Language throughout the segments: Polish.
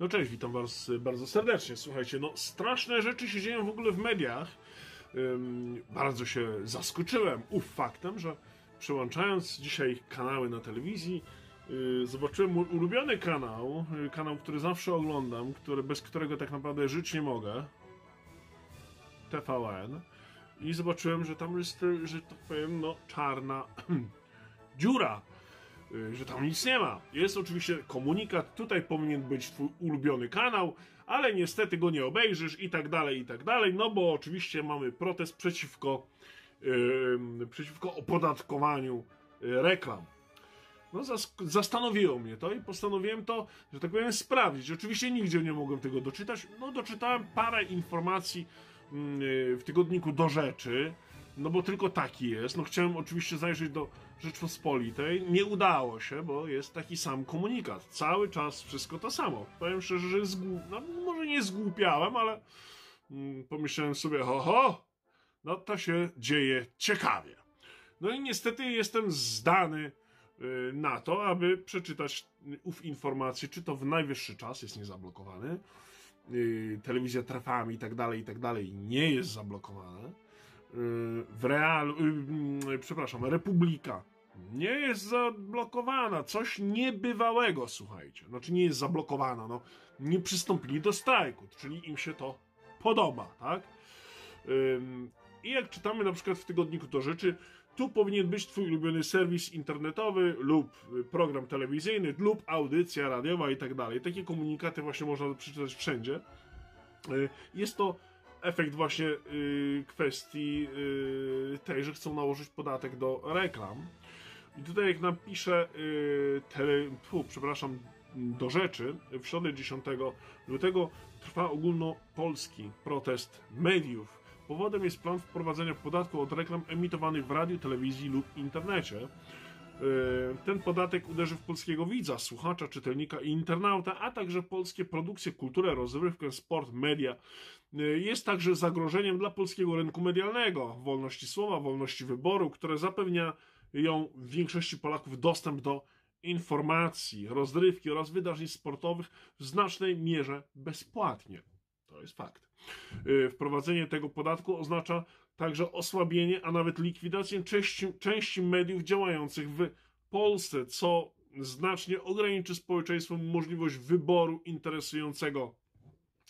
No cześć, witam was bardzo serdecznie. Słuchajcie, no straszne rzeczy się dzieją w ogóle w mediach. bardzo się zaskoczyłem ów faktem, że przełączając dzisiaj kanały na telewizji, yy, zobaczyłem mój ulubiony kanał, yy, kanał, który zawsze oglądam, który, bez którego tak naprawdę żyć nie mogę, TVN, i zobaczyłem, że tam jest, y, że tak powiem, no czarna dziura Y, że tam nic nie ma. Jest oczywiście komunikat, tutaj powinien być twój ulubiony kanał, ale niestety go nie obejrzysz i tak dalej, i tak dalej, no bo oczywiście mamy protest przeciwko, yy, przeciwko opodatkowaniu y, reklam. No, zastanowiło mnie to i postanowiłem to, że tak powiem, sprawdzić. Oczywiście nigdzie nie mogłem tego doczytać. No, doczytałem parę informacji mm, y, w tygodniku do rzeczy, no bo tylko taki jest. No, chciałem oczywiście zajrzeć do Rzeczpospolitej nie udało się, bo jest taki sam komunikat. Cały czas wszystko to samo. Powiem szczerze, że zgł... no, może nie zgłupiałem, ale mm, pomyślałem sobie, ho, ho, no to się dzieje ciekawie. No i niestety jestem zdany y, na to, aby przeczytać ów informację, czy to w najwyższy czas jest niezablokowany, telewizja trafami i tak dalej, i tak dalej nie jest zablokowana w Realu, y, mm, przepraszam, Republika nie jest zablokowana. Coś niebywałego, słuchajcie. Znaczy nie jest zablokowana, no. Nie przystąpili do strajku, czyli im się to podoba, tak? I jak czytamy na przykład w tygodniku to rzeczy, tu powinien być Twój ulubiony serwis internetowy lub y, program telewizyjny lub audycja radiowa i tak dalej. Takie komunikaty właśnie można przeczytać wszędzie. Y, jest to efekt właśnie y, kwestii y, tej, że chcą nałożyć podatek do reklam. I tutaj jak napiszę y, tele, przepraszam, do rzeczy, w środę 10 lutego trwa ogólnopolski protest mediów. Powodem jest plan wprowadzenia podatku od reklam emitowanych w radiu, telewizji lub internecie. Y, ten podatek uderzy w polskiego widza, słuchacza, czytelnika i internauta, a także polskie produkcje, kulturę, rozrywkę, sport, media. Y, jest także zagrożeniem dla polskiego rynku medialnego, wolności słowa, wolności wyboru, które zapewnia ją większości Polaków dostęp do informacji, rozrywki oraz wydarzeń sportowych w znacznej mierze bezpłatnie. To jest fakt. Y, wprowadzenie tego podatku oznacza także osłabienie, a nawet likwidację części, części mediów działających w Polsce, co znacznie ograniczy społeczeństwu możliwość wyboru interesującego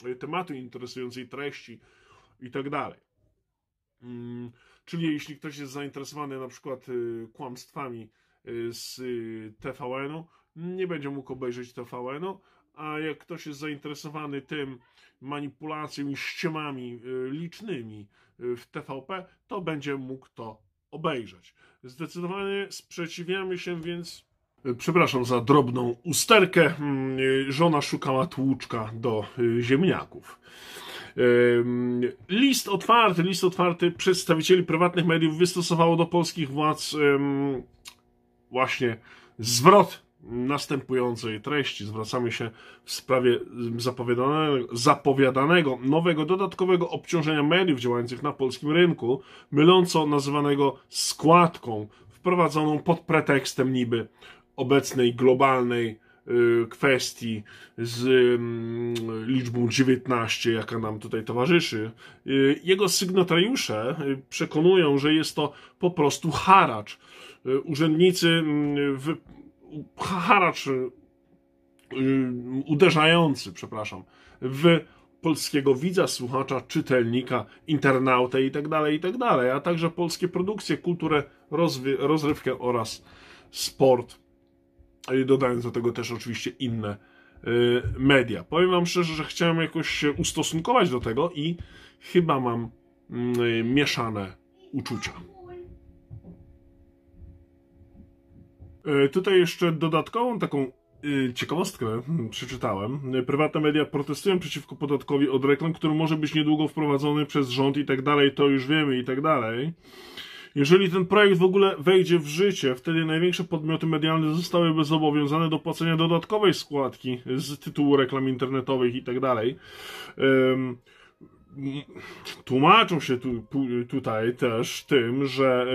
e, tematu, interesującej treści itd. Tak mm, czyli jeśli ktoś jest zainteresowany na przykład e, kłamstwami e, z TVN-u, nie będzie mógł obejrzeć TVN-u, a jak ktoś jest zainteresowany tym manipulacją i ściemami licznymi w TVP, to będzie mógł to obejrzeć. Zdecydowanie sprzeciwiamy się więc. E, przepraszam za drobną usterkę. Mm, e, żona szukała tłuczka do e, ziemniaków. List otwarty, list otwarty przedstawicieli prywatnych mediów wystosowało do polskich władz właśnie zwrot następującej treści. Zwracamy się w sprawie zapowiadanego, zapowiadanego nowego dodatkowego obciążenia mediów działających na polskim rynku, myląco nazywanego składką, wprowadzoną pod pretekstem niby obecnej globalnej y, kwestii z mm, liczbą 19, jaka nam tutaj towarzyszy. Y, jego sygnatariusze y, przekonują, że jest to po prostu haracz. Urzędnicy mm, w haracz y, uderzający, przepraszam, w polskiego widza, słuchacza, czytelnika, internautę itd., tak tak dalej, a także polskie produkcje, kulturę, rozwy- rozrywkę oraz sport. Y, dodając do tego też oczywiście inne y, media. Powiem Wam szczerze, że chciałem jakoś się ustosunkować do tego i chyba mam mm, mieszane uczucia. E, tutaj jeszcze dodatkową taką e, ciekawostkę hmm, przeczytałem. E, prywatne media protestują przeciwko podatkowi od reklam, który może być niedługo wprowadzony przez rząd i tak dalej, to już wiemy i tak dalej. Jeżeli ten projekt w ogóle wejdzie w życie, wtedy największe podmioty medialne zostałyby zobowiązane do płacenia dodatkowej składki z tytułu reklam internetowych i tak dalej tłumaczą się tu, tutaj też tym, że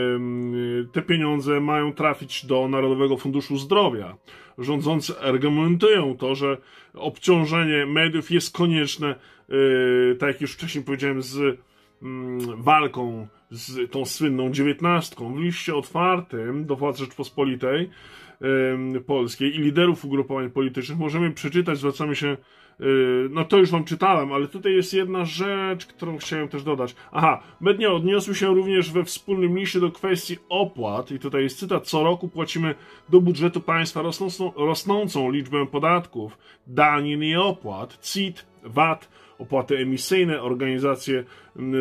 te pieniądze mają trafić do Narodowego Funduszu Zdrowia. Rządzący argumentują to, że obciążenie mediów jest konieczne, e, tak jak już wcześniej powiedziałem, z mm, walką z tą słynną dziewiętnastką. W liście otwartym do władz Rzeczpospolitej Polskiej i liderów ugrupowań politycznych możemy przeczytać, zwracamy się Yy, no to już wam czytałem, ale tutaj jest jedna rzecz, którą chciałem też dodać. Aha, media odniosły się również we wspólnym liście do kwestii opłat i tutaj jest cytat, co roku płacimy do budżetu państwa rosnącą, rosnącą liczbę podatków, danin i opłat, CIT, VAT, opłaty emisyjne, organizacje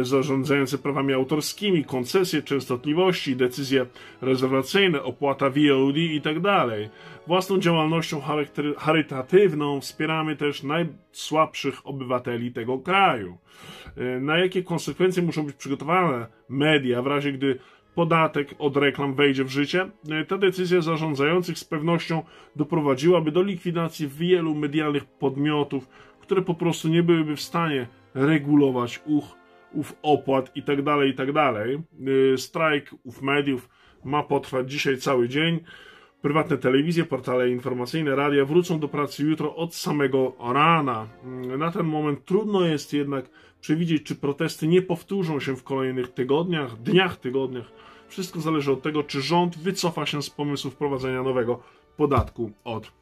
zarządzające prawami autorskimi, koncesje, częstotliwości, decyzje rezerwacyjne, opłata VOD itd. Tak Własną działalnością charytatywną wspieramy też najsłabszych obywateli tego kraju. E, na jakie konsekwencje muszą być przygotowane media w razie gdy podatek od reklam wejdzie w życie, e, ta decyzja zarządzających z pewnością doprowadziłaby do likwidacji wielu medialnych podmiotów, które po prostu nie byłyby w stanie regulować uch, ów opłat i tak dalej, i tak dalej. Y, strajk ów mediów ma potrwać dzisiaj cały dzień. Prywatne telewizje, portale informacyjne, radia wrócą do pracy jutro od samego rana. Y, na ten moment trudno jest jednak przewidzieć, czy protesty nie powtórzą się w kolejnych tygodniach, dniach, tygodniach. Wszystko zależy od tego, czy rząd wycofa się z pomysłu wprowadzenia nowego podatku od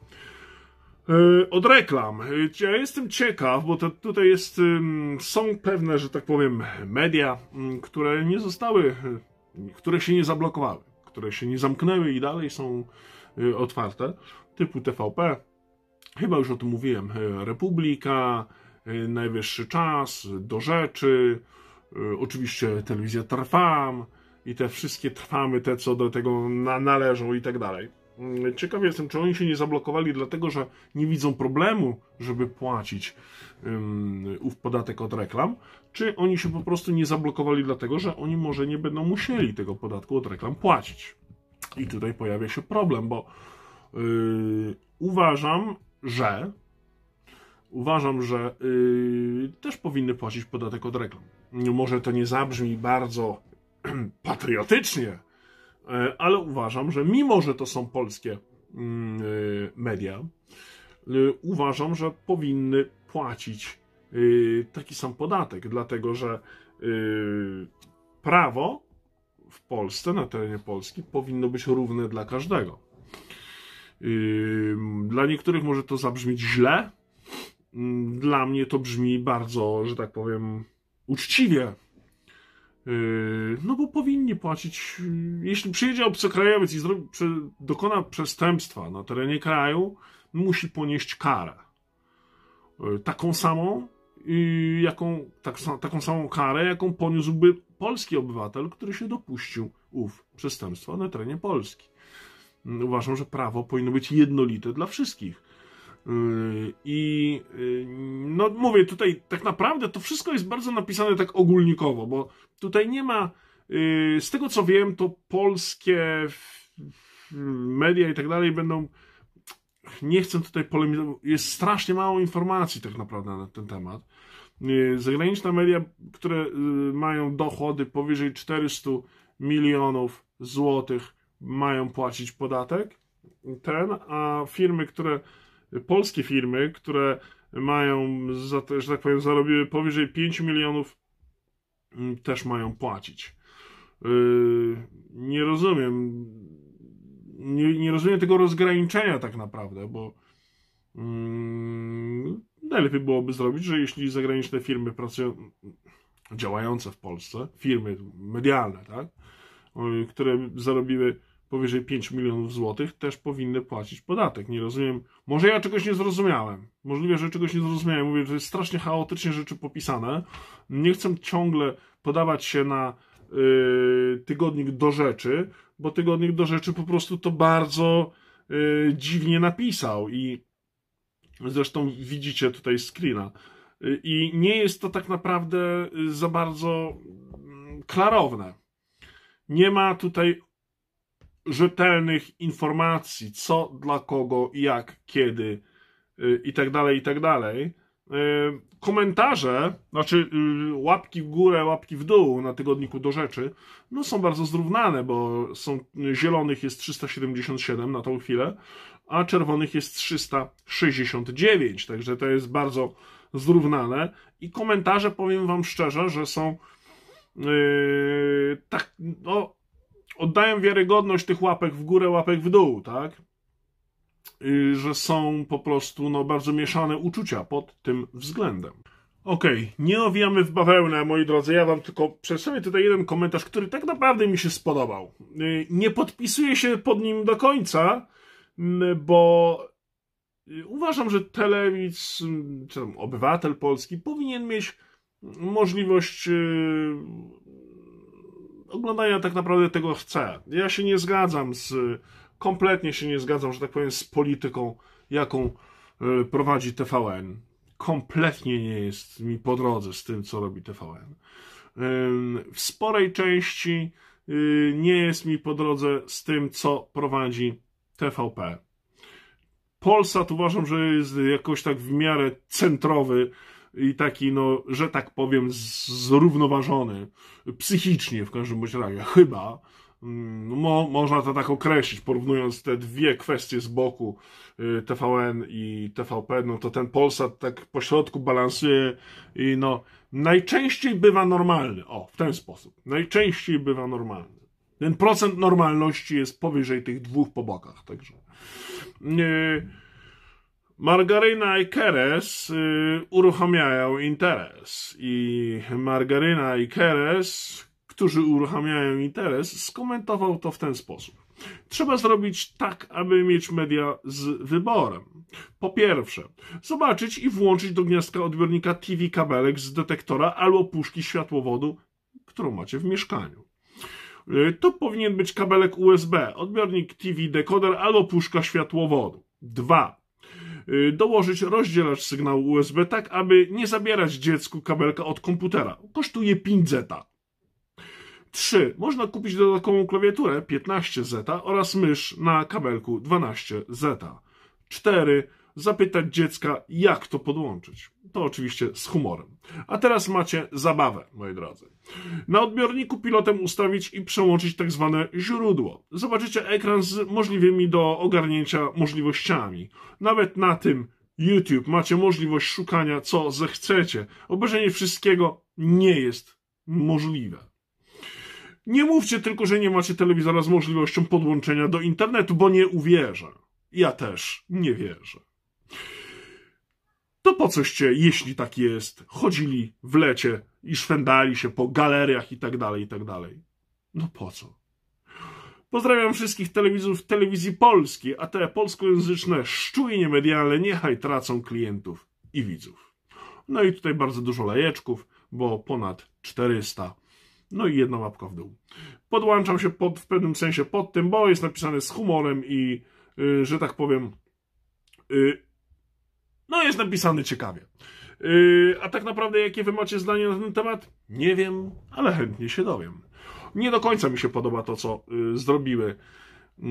E, od reklam. E, ja jestem ciekaw, bo to tutaj jest, są pewne, że tak powiem, media, które nie zostały, e, które się nie zablokowały, które się nie zamknęły i dalej są otwarte, typu TVP, chyba już o tym mówiłem, Republika, Najwyższy Czas, Do Rzeczy, oczywiście Telewizja Trwam i te wszystkie Trwamy, te co do tego należą i tak dalej. Mm, ciekaw jestem, czy oni się nie zablokowali, dlatego że nie widzą problemu, żeby płacić um, ów podatek od reklam, czy oni się po prostu nie zablokowali, dlatego że oni może nie będą musieli tego podatku od reklam płacić. I tutaj pojawia się problem, bo yy, uważam, że uważam, że yy, też powinny płacić podatek od reklam. Może to nie zabrzmi bardzo patriotycznie, E, ale uważam, że mimo, że to są polskie mm, e, media, e, uważam, że powinny płacić taki sam podatek, dlatego że prawo w Polsce, na terenie Polski, powinno być równe dla każdego. Dla niektórych może to zabrzmieć źle, mm, dla mnie to brzmi bardzo, że tak powiem, uczciwie Yy, no bo powinni płacić. Jeśli przyjedzie obcokrajowiec i zrobi, dokona przestępstwa na terenie kraju, musi ponieść karę. Yy, taką samą, yy, jaką, tak, taką samą karę, jaką poniósłby polski obywatel, który się dopuścił ów przestępstwa na terenie Polski. Uważam, że prawo powinno być jednolite dla wszystkich. Yy, I yy, no mówię, tutaj tak naprawdę to wszystko jest bardzo napisane tak ogólnikowo, bo tutaj nie ma, yy, z tego co wiem, to polskie media i tak dalej będą, nie chcę tutaj polemizować, jest strasznie mało informacji tak naprawdę na ten temat. Zagraniczne media, które mają dochody powyżej 400 milionów złotych, mają płacić podatek ten, a firmy, które polskie firmy, które mają, że tak powiem, zarobiły powyżej 5 milionów, mm, też mają płacić. Yy, nie rozumiem. Nie, nie rozumiem tego rozgraniczenia tak naprawdę, bo mm, najlepiej byłoby zrobić, że jeśli zagraniczne firmy pracują, działające w Polsce, firmy medialne, tak, które zarobiły powyżej 5 milionów złotych też powinny płacić podatek. Nie rozumiem. Może ja czegoś nie zrozumiałem. Możliwe, że czegoś nie zrozumiałem. Mówię, że jest strasznie chaotycznie rzeczy popisane. Nie chcę ciągle podawać się na y, tygodnik do rzeczy, bo tygodnik do rzeczy po prostu to bardzo y, dziwnie napisał i zresztą widzicie tutaj screena. Y, I nie jest to tak naprawdę za bardzo mm, klarowne. Nie ma tutaj rzetelnych informacji, co dla kogo, jak, kiedy y, i tak dalej, i tak dalej. Y, komentarze, znaczy y, łapki w górę, łapki w dół na tygodniku do rzeczy, no są bardzo zrównane, bo są, zielonych jest 377 na tą chwilę, a czerwonych jest 369, także to jest bardzo zrównane. I komentarze, powiem Wam szczerze, że są yy, tak, no, oddają wiarygodność tych łapek w górę, łapek w dół, tak? Y, że są po prostu no, bardzo mieszane uczucia pod tym względem. Okej, okay, nie owijamy w bawełnę, moi drodzy. Ja wam tylko przedstawię tutaj jeden komentarz, który tak naprawdę mi się spodobał. Y, nie podpisuję się pod nim do końca, bo y, uważam, że telewiz, czy tam obywatel polski powinien mieć możliwość oglądania tak naprawdę tego chce. Ja się nie zgadzam z, kompletnie się nie zgadzam, że tak powiem, z polityką, jaką e, prowadzi TVN. Kompletnie nie jest mi po drodze z tym, co robi TVN. W sporej części y, nie jest mi po drodze z tym, co prowadzi TVP. Polsat uważam, że jest jakoś tak w miarę centrowy i taki, no, że tak powiem, zrównoważony psychicznie w każdym bądź razie, chyba. Mm, mo, można to tak określić, porównując te dwie kwestie z boku y, TVN i TVP, no to ten Polsat tak pośrodku balansuje i no najczęściej bywa normalny. O, w ten sposób. Najczęściej bywa normalny. Ten procent normalności jest powyżej tych dwóch po bokach, także. Yy, Margaryna i Keres y, uruchamiają interes i Margaryna i Keres, którzy uruchamiają interes, skomentował to w ten sposób. Trzeba zrobić tak, aby mieć media z wyborem. Po pierwsze, zobaczyć i włączyć do gniazdka odbiornika TV kabelek z detektora albo puszki światłowodu, którą macie w mieszkaniu. Y, to powinien być kabelek USB, odbiornik TV dekoder albo puszka światłowodu. Dwa, Y, dołożyć rozdzielacz sygnału USB tak, aby nie zabierać dziecku kabelka od komputera. Kosztuje 5 zeta. 3. Można kupić dodatkową klawiaturę 15 zeta oraz mysz na kabelku 12 zeta. 4 zapytać dziecka, jak to podłączyć. To oczywiście z humorem. A teraz macie zabawę, moi drodzy. Na odbiorniku pilotem ustawić i przełączyć tak zwane źródło. Zobaczycie ekran z możliwymi do ogarnięcia możliwościami. Nawet na tym YouTube macie możliwość szukania, co zechcecie. Obejrzenie wszystkiego nie jest możliwe. Nie mówcie tylko, że nie macie telewizora z możliwością podłączenia do internetu, bo nie uwierzę. Ja też nie wierzę to po coście, jeśli tak jest, chodzili w lecie i szwendali się po galeriach i tak dalej, i tak dalej. No po co? Pozdrawiam wszystkich telewizorów telewizji polskiej, a te polskojęzyczne szczujnie medialne niechaj tracą klientów i widzów. No i tutaj bardzo dużo lejeczków, bo ponad 400. No i jedna łapka w dół. Podłączam się pod, w pewnym sensie pod tym, bo jest napisane z humorem i, yy, że tak powiem, yy, no jest napisany ciekawie. Yy, a tak naprawdę jakie wy macie zdanie na ten temat? Nie wiem, ale chętnie się dowiem. Nie do końca mi się podoba to, co yy, zrobiły yy,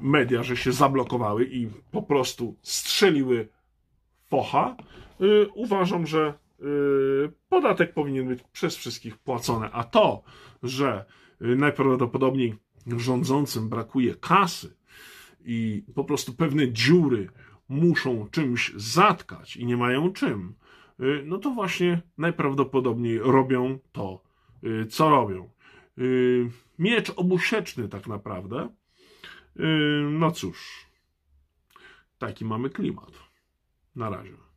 media, że się zablokowały i po prostu strzeliły focha. Y, uważam, że y, podatek powinien być przez wszystkich płacony, a to, że y, najprawdopodobniej rządzącym brakuje kasy i po prostu pewne dziury muszą czymś zatkać i nie mają czym, y, no to właśnie najprawdopodobniej robią to, y, co robią. Y, miecz obusieczny, tak naprawdę. No cóż, taki mamy klimat. Na razie.